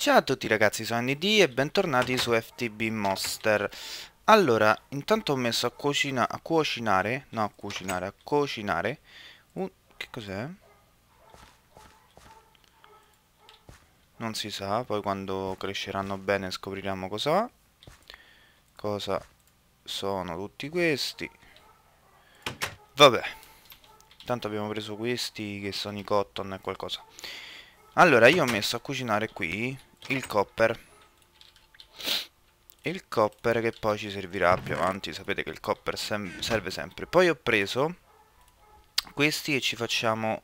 Ciao a tutti ragazzi, sono ND e bentornati su FTB Monster Allora, intanto ho messo a, cucina, a cucinare No, a cucinare, a cucinare uh, Che cos'è? Non si sa, poi quando cresceranno bene scopriremo cosa Cosa sono tutti questi Vabbè Intanto abbiamo preso questi che sono i cotton e qualcosa allora, io ho messo a cucinare qui il copper il copper che poi ci servirà più avanti sapete che il copper sem serve sempre poi ho preso questi e ci facciamo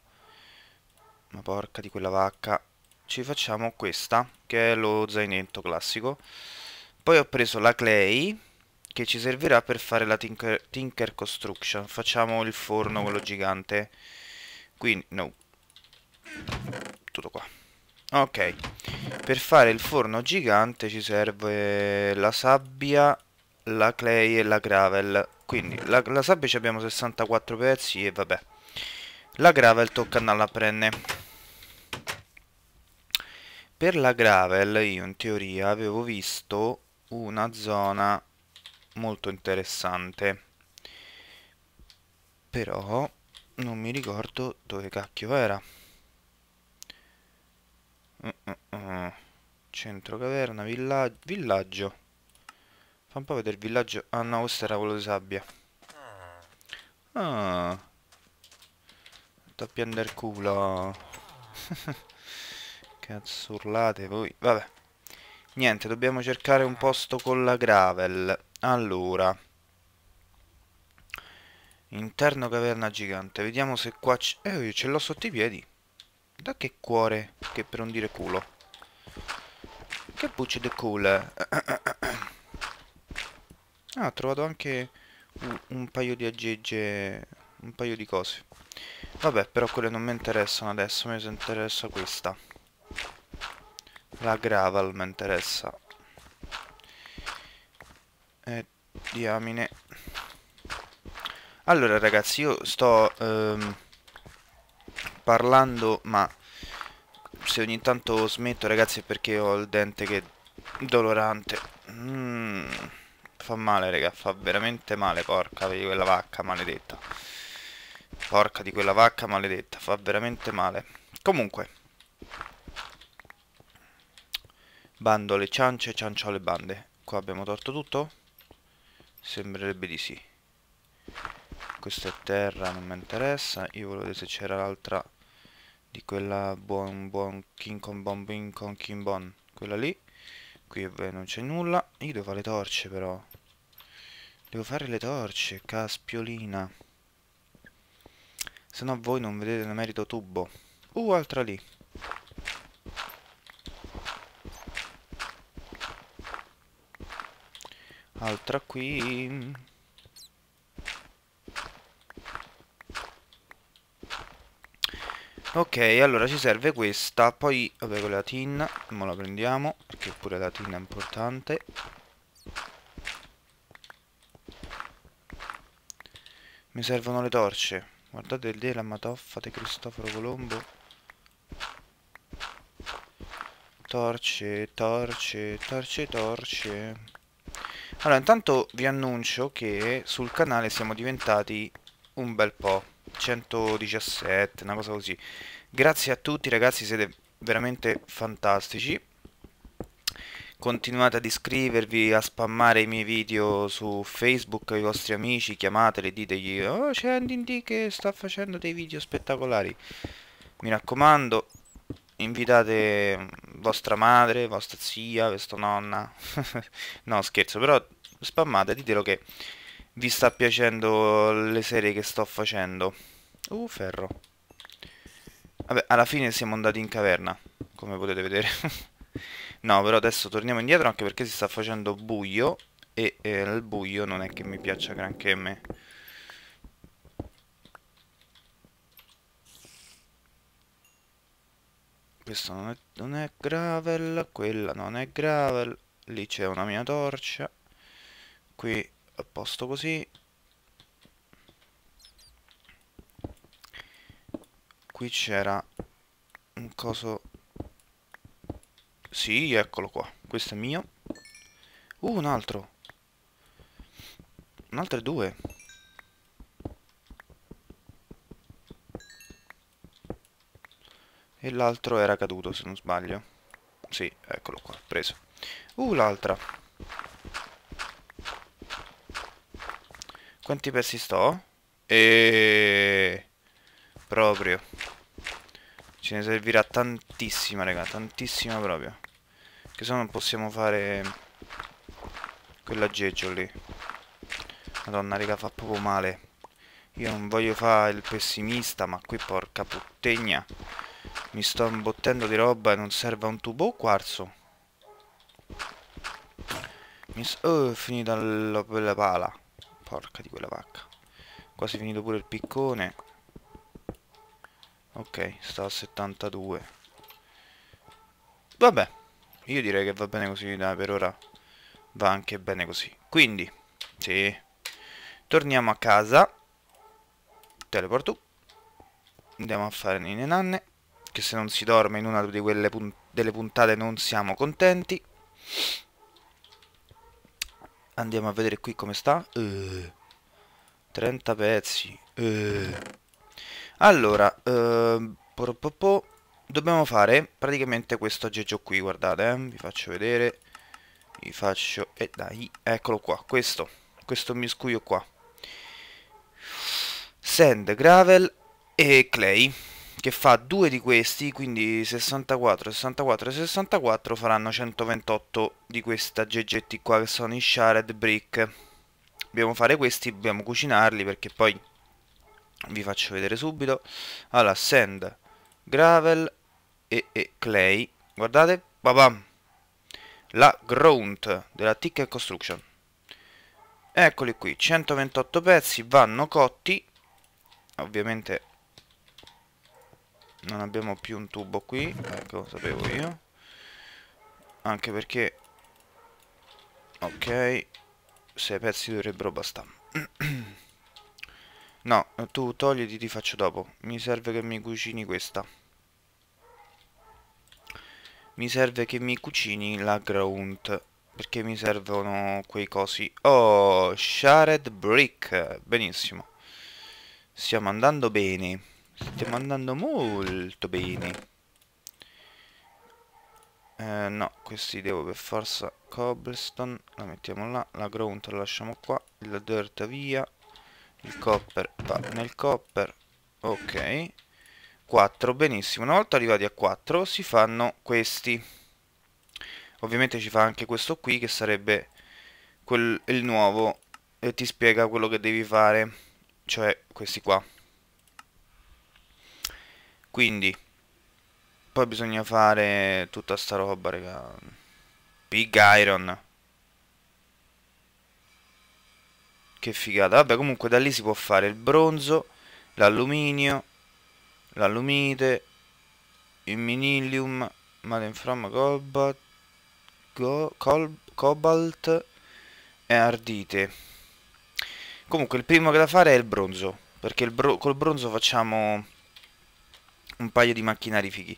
ma porca di quella vacca ci facciamo questa che è lo zainetto classico poi ho preso la clay che ci servirà per fare la tinker, tinker construction facciamo il forno quello gigante quindi no tutto qua Ok, per fare il forno gigante ci serve la sabbia, la clay e la gravel. Quindi la, la sabbia ci abbiamo 64 pezzi e vabbè. La gravel tocca andare a prendere. Per la gravel io in teoria avevo visto una zona molto interessante. Però non mi ricordo dove cacchio era. Centro caverna, villa villaggio. Fa un po' vedere il villaggio. Ah no, questo era quello di sabbia. Ah. Tappi under culo. Cazzo urlate voi. Vabbè. Niente, dobbiamo cercare un posto con la gravel. Allora. Interno caverna gigante. Vediamo se qua... Eh, ce l'ho sotto i piedi. Da che cuore, che per non dire culo. Che bucce de cool. Ah, ho trovato anche un, un paio di aggegge, un paio di cose. Vabbè, però quelle non mi interessano adesso, mi interessa questa. La gravel mi interessa. E diamine. Allora ragazzi, io sto... Um, parlando ma se ogni tanto smetto ragazzi è perché ho il dente che è dolorante mm, fa male raga fa veramente male porca di quella vacca maledetta porca di quella vacca maledetta fa veramente male comunque bando alle ciance ciancio alle bande qua abbiamo torto tutto sembrerebbe di sì questa è terra non mi interessa io volevo vedere se c'era l'altra di quella buon buon King con Bon Bing Kong King Bon quella lì qui beh, non c'è nulla io devo fare le torce però devo fare le torce caspiolina se no voi non vedete nel merito tubo uh altra lì altra qui Ok, allora ci serve questa, poi vabbè quella tin, ma la prendiamo, perché pure la tin è importante. Mi servono le torce. Guardate lì la matoffa di Cristoforo Colombo. Torce, torce, torce, torce. Allora, intanto vi annuncio che sul canale siamo diventati un bel po' 117, una cosa così. Grazie a tutti ragazzi, siete veramente fantastici. Continuate ad iscrivervi, a spammare i miei video su Facebook ai vostri amici, chiamateli, ditegli Oh c'è Andindi che sta facendo dei video spettacolari. Mi raccomando, invitate vostra madre, vostra zia, vostra nonna. no, scherzo, però spammate, ditelo che vi sta piacendo le serie che sto facendo. Uh, ferro. Vabbè, alla fine siamo andati in caverna, come potete vedere. no, però adesso torniamo indietro anche perché si sta facendo buio e eh, il buio non è che mi piaccia granché a me. Questo non è, non è gravel, quella non è gravel. Lì c'è una mia torcia. Qui a posto così qui c'era un coso... Sì, eccolo qua. Questo è mio. Uh, un altro. Un altro e due. E l'altro era caduto, se non sbaglio. Sì, eccolo qua, preso. Uh, l'altra. Quanti pezzi sto? E... Proprio. Ce ne servirà tantissima, raga, tantissima proprio. Che se no non possiamo fare Quella quell'aggeggio lì. Madonna, raga, fa proprio male. Io non voglio fare il pessimista, ma qui porca puttegna. Mi sto imbottendo di roba e non serve un tubo o quarzo. Mi oh, è finita la, la pala. Porca di quella vacca. Quasi finito pure il piccone. Ok, sta a 72. Vabbè, io direi che va bene così, dai, per ora va anche bene così. Quindi, sì, torniamo a casa. Teleporto. Andiamo a fare nine nanne, che se non si dorme in una di quelle pun delle puntate non siamo contenti. Andiamo a vedere qui come sta. Uh, eh, 30 pezzi. Uh. Allora, eh, dobbiamo fare praticamente questo aggeggio qui, guardate, eh, vi faccio vedere, vi faccio, e eh, dai, eccolo qua, questo, questo miscuglio qua. Sand, gravel e clay, che fa due di questi, quindi 64, 64 e 64 faranno 128 di questi aggeggetti qua che sono i shard brick. Dobbiamo fare questi, dobbiamo cucinarli perché poi vi faccio vedere subito allora sand gravel e, e clay guardate babam la ground della ticket construction eccoli qui 128 pezzi vanno cotti ovviamente non abbiamo più un tubo qui ecco lo sapevo io anche perché ok 6 pezzi dovrebbero bastare No, tu togliti, ti faccio dopo. Mi serve che mi cucini questa. Mi serve che mi cucini la ground. Perché mi servono quei cosi. Oh, Shared Brick. Benissimo. Stiamo andando bene. Stiamo andando molto bene. Eh, no, questi devo per forza cobblestone. La mettiamo là. La ground la lasciamo qua. La dirt via il copper va nel copper ok 4 benissimo una volta arrivati a 4 si fanno questi ovviamente ci fa anche questo qui che sarebbe quel, il nuovo e ti spiega quello che devi fare cioè questi qua quindi poi bisogna fare tutta sta roba raga big iron che figata. Vabbè, comunque da lì si può fare il bronzo, l'alluminio, l'allumite, il minilium, madenfram, cobalt, go, col, cobalt e ardite. Comunque il primo che da fare è il bronzo, perché il bro col bronzo facciamo un paio di macchinari fighi.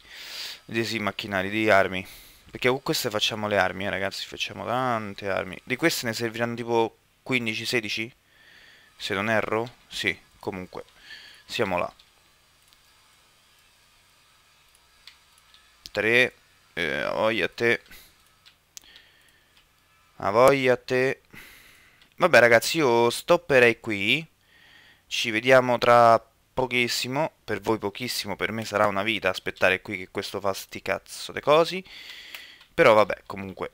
Di, sì, macchinari, di armi. Perché con queste facciamo le armi, eh, ragazzi, facciamo tante armi. Di queste ne serviranno tipo 15, 16? Se non erro? Sì, comunque, siamo là. 3, eh, a voglia a te. A voglia a te. Vabbè ragazzi, io stopperei qui. Ci vediamo tra pochissimo, per voi pochissimo, per me sarà una vita aspettare qui che questo fa sti cazzo de cosi. Però vabbè, comunque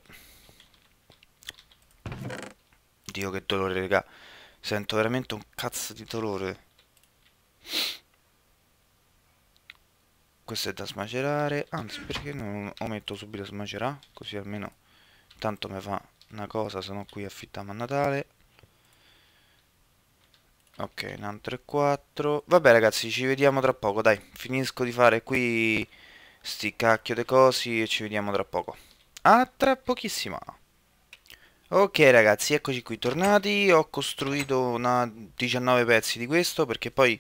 Dio che dolore, raga. Sento veramente un cazzo di dolore. Questo è da smacerare. Anzi, perché non lo metto subito a smacerare? Così almeno tanto mi fa una cosa, Sono no qui affittiamo a Natale. Ok, un altro e quattro. Vabbè ragazzi, ci vediamo tra poco, dai. Finisco di fare qui sti cacchio de cosi e ci vediamo tra poco. A tra pochissimo. Ok ragazzi, eccoci qui tornati, ho costruito una 19 pezzi di questo perché poi...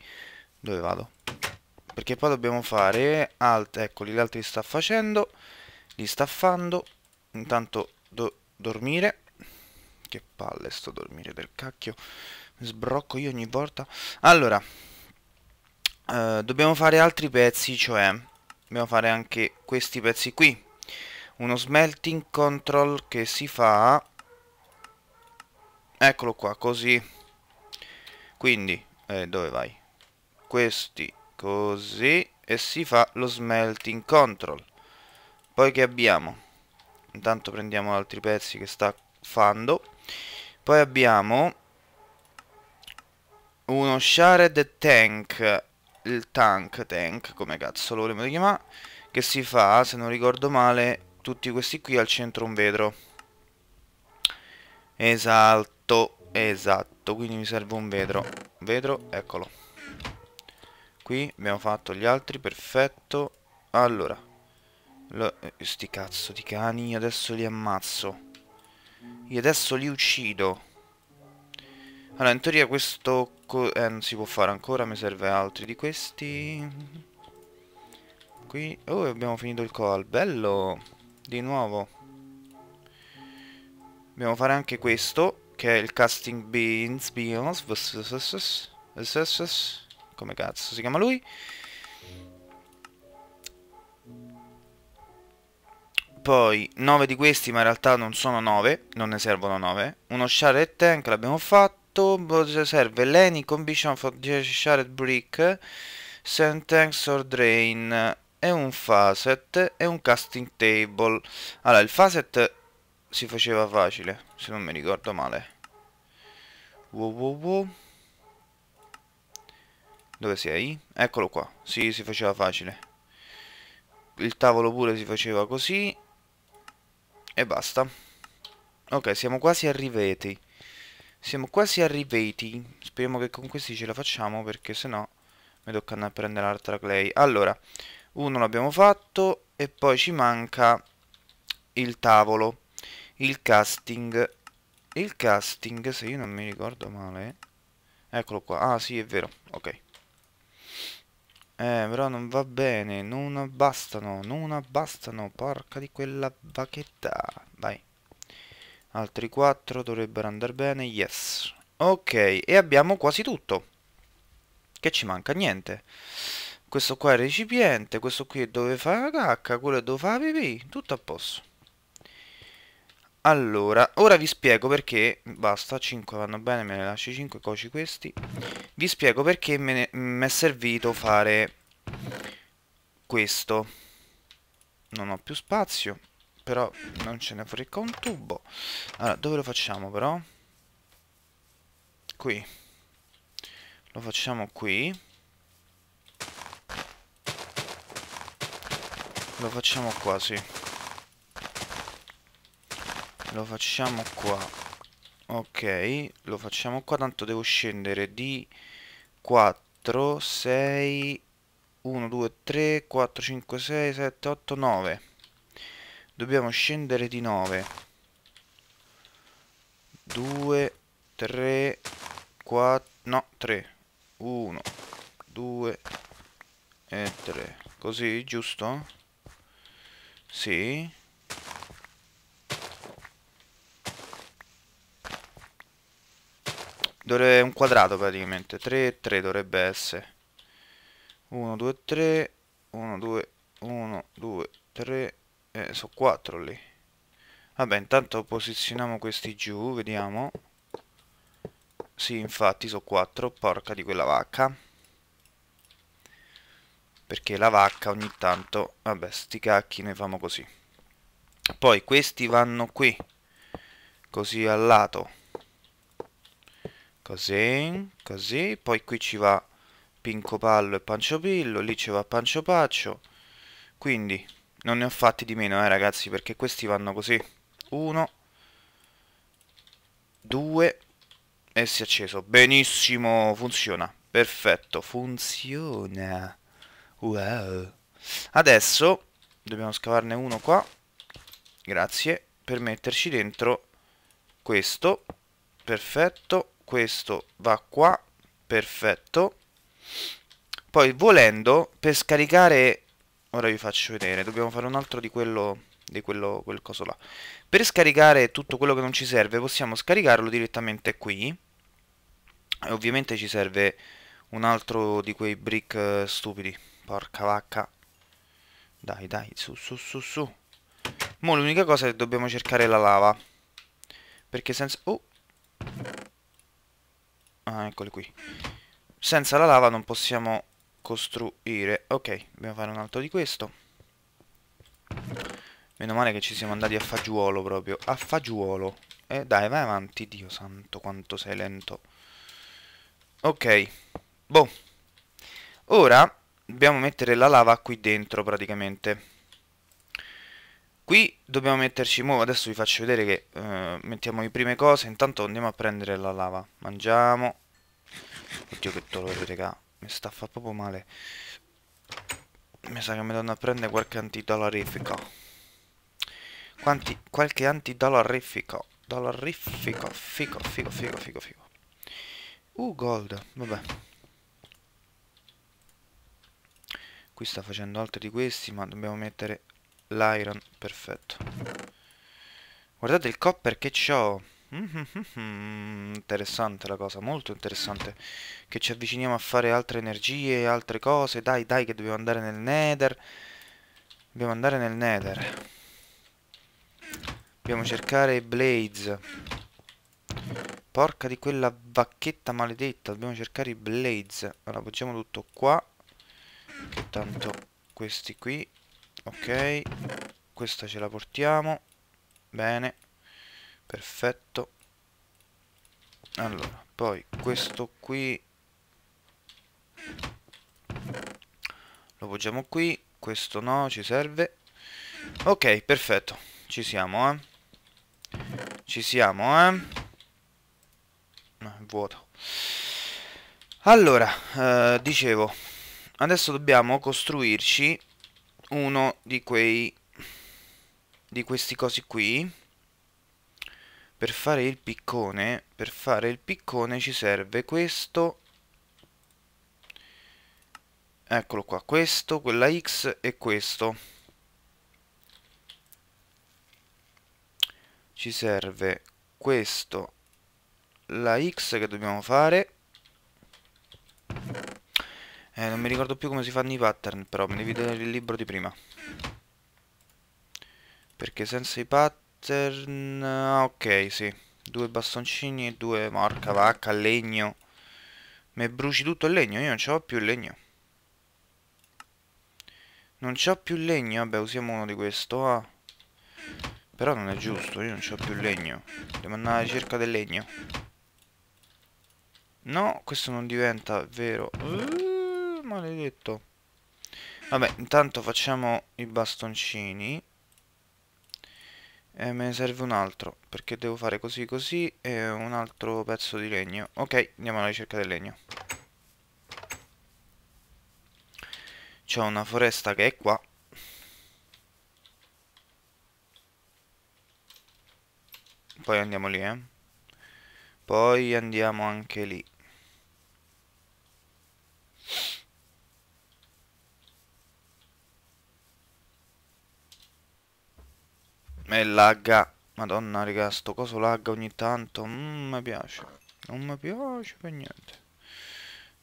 dove vado? Perché poi dobbiamo fare... Alt, eccoli, l'altro li sta facendo, li sta fando, intanto do dormire, che palle sto dormire del cacchio, mi sbrocco io ogni volta. Allora, eh, dobbiamo fare altri pezzi, cioè dobbiamo fare anche questi pezzi qui, uno smelting control che si fa Eccolo qua, così. Quindi, eh, dove vai? Questi, così. E si fa lo smelting control. Poi che abbiamo? Intanto prendiamo altri pezzi che sta fando. Poi abbiamo uno shared tank. Il tank, tank, come cazzo lo volevo chiamare. Che si fa, se non ricordo male, tutti questi qui al centro un vetro. Esatto. Esatto, esatto, quindi mi serve un vetro. Vetro, eccolo. Qui abbiamo fatto gli altri, perfetto. Allora, lo, eh, sti cazzo di cani, adesso li ammazzo. Io adesso li uccido. Allora, in teoria questo... Eh, non si può fare ancora, mi serve altri di questi. Qui... Oh, abbiamo finito il coal. Bello! Di nuovo. Dobbiamo fare anche questo che il casting beans, beans, come cazzo si chiama lui. Poi 9 di questi, ma in realtà non sono 9, non ne servono 9. Uno shard tank l'abbiamo fatto, boh, serve Lenny Condition for 10 shard brick, sand tanks or drain, e un facet e un casting table. Allora, il facet si faceva facile, se non mi ricordo male. Wow, wow, wow. Dove sei? Eccolo qua. Sì, si faceva facile. Il tavolo pure si faceva così. E basta. Ok, siamo quasi arrivati. Siamo quasi arrivati. Speriamo che con questi ce la facciamo perché sennò mi tocca andare a prendere l'altra clay. Allora, uno l'abbiamo fatto e poi ci manca il tavolo, il casting il casting, se io non mi ricordo male... Eccolo qua. Ah, sì, è vero. Ok. Eh, però non va bene. Non bastano, Non bastano Porca di quella bacchetta. Vai. Altri 4 dovrebbero andare bene. Yes. Ok, e abbiamo quasi tutto. Che ci manca niente. Questo qua è il recipiente. Questo qui è dove fa la cacca. Quello è dove fa la pipì. Tutto a posto. Allora, ora vi spiego perché, basta, 5 vanno bene, me ne lasci 5, coci questi. Vi spiego perché mi è servito fare questo. Non ho più spazio, però non ce ne frecca un tubo. Allora, dove lo facciamo però? Qui. Lo facciamo qui. Lo facciamo qua, sì lo facciamo qua ok lo facciamo qua tanto devo scendere di 4 6 1 2 3 4 5 6 7 8 9 dobbiamo scendere di 9 2 3 4 no 3 1 2 e 3 così giusto? sì Dovrebbe un quadrato praticamente. 3, 3 dovrebbe essere. 1, 2, 3. 1, 2, 1, 2, 3. Eh, sono 4 lì. Vabbè, intanto posizioniamo questi giù, vediamo. Sì, infatti sono 4. Porca di quella vacca. Perché la vacca ogni tanto... Vabbè, sti cacchi noi famo così. Poi questi vanno qui. Così al lato Così, così. Poi qui ci va Pinco Pallo e Pancio Pillo, lì ci va Pancio Paccio. Quindi, non ne ho fatti di meno, eh, ragazzi, perché questi vanno così. Uno, due, e si è acceso. Benissimo, funziona. Perfetto, funziona. Wow. Adesso dobbiamo scavarne uno qua. Grazie. Per metterci dentro questo. Perfetto questo va qua, perfetto. Poi volendo, per scaricare, ora vi faccio vedere, dobbiamo fare un altro di quello, di quello, quel coso là. Per scaricare tutto quello che non ci serve possiamo scaricarlo direttamente qui. E ovviamente ci serve un altro di quei brick eh, stupidi, porca vacca. Dai, dai, su, su, su, su. Mo' l'unica cosa è che dobbiamo cercare la lava. Perché senza... Oh! Ah, eccole qui. Senza la lava non possiamo costruire. Ok, dobbiamo fare un altro di questo. Meno male che ci siamo andati a fagiolo proprio. A fagiolo. E eh, dai, vai avanti. Dio santo, quanto sei lento. Ok. Boh. Ora dobbiamo mettere la lava qui dentro praticamente qui dobbiamo metterci mo adesso vi faccio vedere che eh, mettiamo le prime cose intanto andiamo a prendere la lava mangiamo oddio che dolore raga mi sta a fa proprio male mi sa che mi danno a prendere qualche antidolorifico quanti qualche antidolorifico dolorifico fico fico fico fico fico uh gold vabbè qui sta facendo altri di questi ma dobbiamo mettere l'iron, perfetto. Guardate il copper che ho. Interessante la cosa, molto interessante. Che ci avviciniamo a fare altre energie, altre cose. Dai, dai, che dobbiamo andare nel nether. Dobbiamo andare nel nether. Dobbiamo cercare Blaze. Porca di quella vacchetta maledetta. Dobbiamo cercare i Blaze. Allora, poggiamo tutto qua. Che tanto questi qui ok questa ce la portiamo bene perfetto allora poi questo qui lo poggiamo qui questo no ci serve ok perfetto ci siamo eh ci siamo eh no, è vuoto allora eh, dicevo adesso dobbiamo costruirci uno di quei di questi cosi qui per fare il piccone per fare il piccone ci serve questo eccolo qua questo quella x e questo ci serve questo la x che dobbiamo fare eh, non mi ricordo più come si fanno i pattern, però me ne vedo il libro di prima. Perché senza i pattern... Ah, ok, sì. Due bastoncini e due... Morca vacca, legno. Mi bruci tutto il legno, io non ce l'ho più il legno. Non c'ho più legno, vabbè usiamo uno di questo, ah. Però non è giusto, io non c'ho più legno. Devo andare alla ricerca del legno. No, questo non diventa vero. Uh maledetto. Vabbè, intanto facciamo i bastoncini. E eh, me ne serve un altro, perché devo fare così così e un altro pezzo di legno. Ok, andiamo alla ricerca del legno. C'è una foresta che è qua. Poi andiamo lì, eh. Poi andiamo anche lì. E lagga. Madonna, raga, sto coso lagga ogni tanto. Non mm, mi piace. Non mi piace per niente.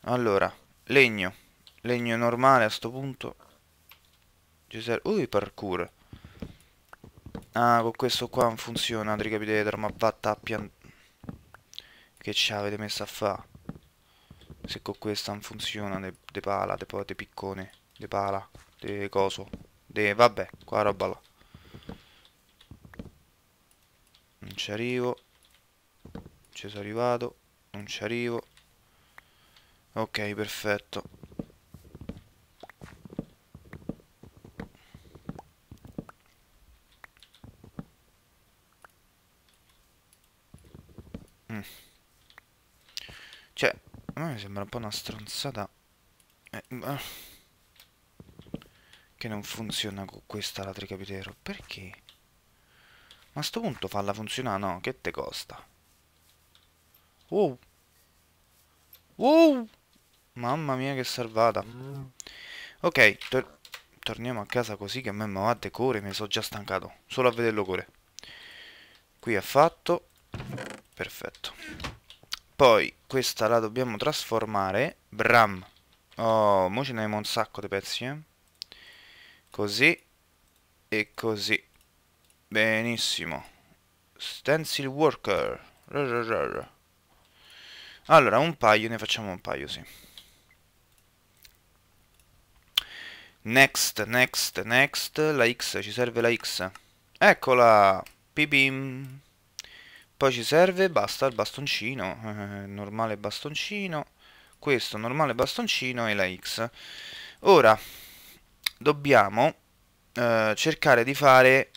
Allora, legno. Legno normale a sto punto. Ci serve... Ui, uh, parkour. Ah, con questo qua non funziona, raga, capite, ma vatta a pian... Che ci avete messo a fa? Se con questa non funziona, de, de pala, de, de piccone, de pala, de coso. De... vabbè, qua roba là. non ci arrivo ci sono arrivato non ci arrivo ok perfetto mm. cioè a me sembra un po' una stronzata eh, che non funziona con questa la tricapitero perché? Ma a sto punto falla funzionare, no? Che te costa? Wow! Oh. Wow! Oh. Mamma mia che salvata! Ok, tor torniamo a casa così che a me mi va a decore, mi sono già stancato. Solo a vederlo core. Qui è fatto. Perfetto. Poi questa la dobbiamo trasformare. Bram. Oh, mo ce ne abbiamo un sacco di pezzi, eh. Così. E così. Benissimo. Stencil worker. Allora, un paio, ne facciamo un paio, sì. Next, next, next. La X, ci serve la X. Eccola! Pipim! Poi ci serve, basta, il bastoncino. Eh, normale bastoncino. Questo, normale bastoncino e la X. Ora, dobbiamo eh, cercare di fare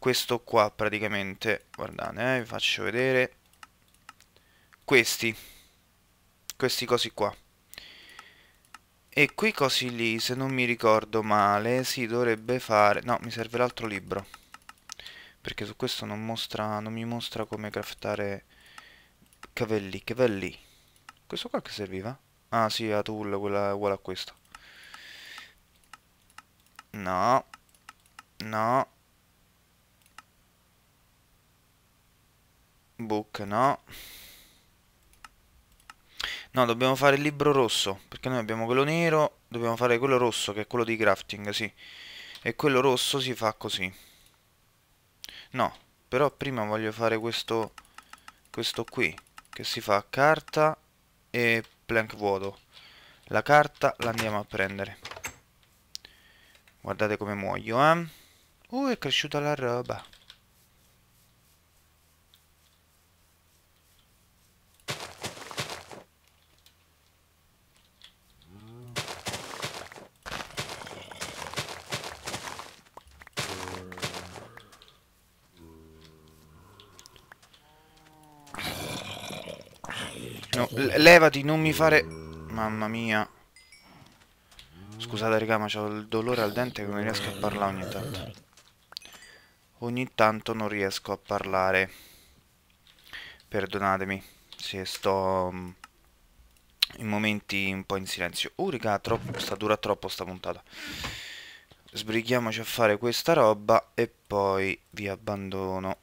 questo qua praticamente, guardate, eh, vi faccio vedere, questi, questi cosi qua. E quei cosi lì, se non mi ricordo male, si dovrebbe fare... No, mi serve l'altro libro. Perché su questo non, mostra, non mi mostra come craftare cavelli, cavelli. Questo qua che serviva? Ah sì, la tool, quella uguale a questo. No. No. Book no. No, dobbiamo fare il libro rosso, perché noi abbiamo quello nero, dobbiamo fare quello rosso, che è quello di crafting, sì. E quello rosso si fa così. No, però prima voglio fare questo, questo qui, che si fa carta e plank vuoto. La carta la andiamo a prendere. Guardate come muoio, eh. Uh, è cresciuta la roba. benissimo. L levati, non mi fare... Mamma mia. Scusate raga, ma ho il dolore al dente che non riesco a parlare ogni tanto. Ogni tanto non riesco a parlare. Perdonatemi se sto mm, in momenti un po' in silenzio. Oh raga, sta dura troppo sta puntata. Sbrighiamoci a fare questa roba e poi vi abbandono.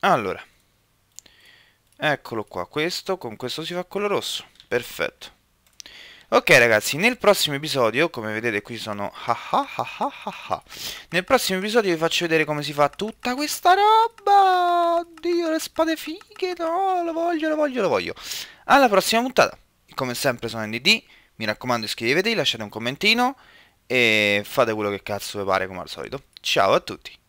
Allora. Eccolo qua, questo, con questo si fa quello rosso. Perfetto. Ok ragazzi, nel prossimo episodio, come vedete qui sono Nel prossimo episodio vi faccio vedere come si fa tutta questa roba Oddio, le spade fighe, no, lo voglio, lo voglio, lo voglio Alla prossima puntata Come sempre sono NDD Mi raccomando iscrivetevi, lasciate un commentino E fate quello che cazzo vi pare come al solito Ciao a tutti